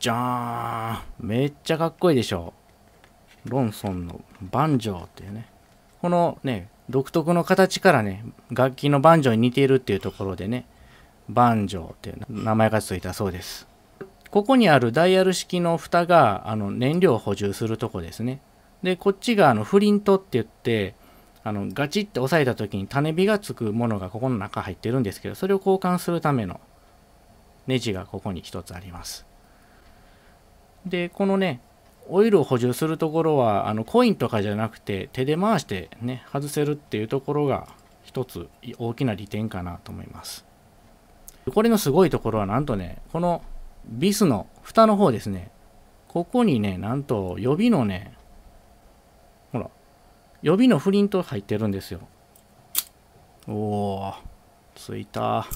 じゃーんめっちゃかっこいいでしょロンソンのバンジョーっていうね。このね、独特の形からね、楽器のバンジョーに似ているっていうところでね、バンジョーっていう名前がついたそうです。ここにあるダイヤル式の蓋があの燃料を補充するとこですね。で、こっちがあのフリントって言って、あのガチって押さえた時に種火がつくものがここの中入ってるんですけど、それを交換するためのネジがここに一つあります。で、このね、オイルを補充するところは、あのコインとかじゃなくて、手で回してね、外せるっていうところが、一つ大きな利点かなと思います。これのすごいところは、なんとね、このビスの蓋の方ですね、ここにね、なんと予備のね、ほら、予備のフリント入ってるんですよ。おお、ついた。